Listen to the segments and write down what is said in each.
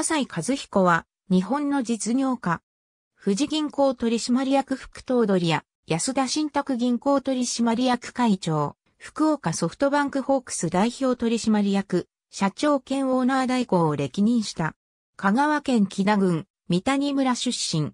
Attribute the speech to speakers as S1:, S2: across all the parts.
S1: 笠井和彦は、日本の実業家。富士銀行取締役副頭取や、安田信託銀行取締役会長、福岡ソフトバンクホークス代表取締役、社長兼オーナー代行を歴任した。香川県木田郡、三谷村出身。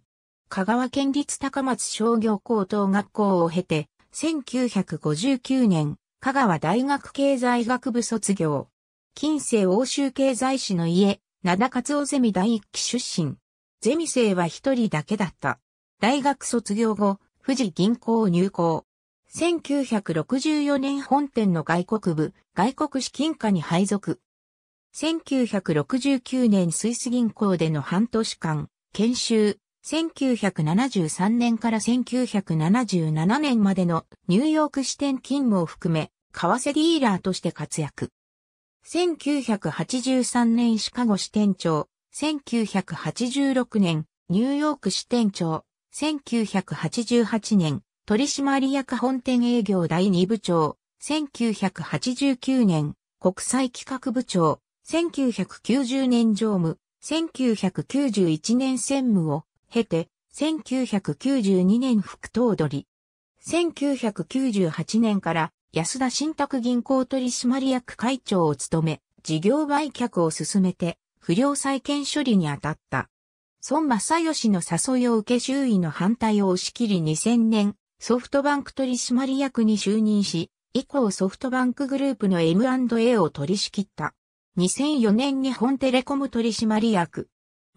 S1: 香川県立高松商業高等学校を経て、1959年、香川大学経済学部卒業。近世欧州経済史の家、田勝夫ゼミ第一期出身。ゼミ生は一人だけだった。大学卒業後、富士銀行入行。1964年本店の外国部、外国資金課に配属。1969年スイス銀行での半年間、研修。1973年から1977年までのニューヨーク支店勤務を含め、為替ディーラーとして活躍。1983年シカゴ支店長、1986年ニューヨーク支店長、1988年取締役本店営業第2部長、1989年国際企画部長、1990年常務、1991年専務を経て、1992年副頭取。1998年から安田信託銀行取締役会長を務め、事業売却を進めて、不良債権処理に当たった。孫正義の誘いを受け周囲の反対を押し切り2000年、ソフトバンク取締役に就任し、以降ソフトバンクグループの M&A を取り仕切った。2004年日本テレコム取締役。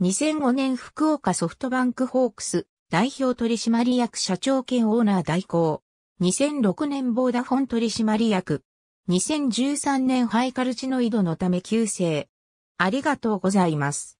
S1: 2005年福岡ソフトバンクホークス代表取締役社長兼オーナー代行。2006年ボーダフォン取締役。2013年ハイカルチノイドのため救世。ありが
S2: とうございます。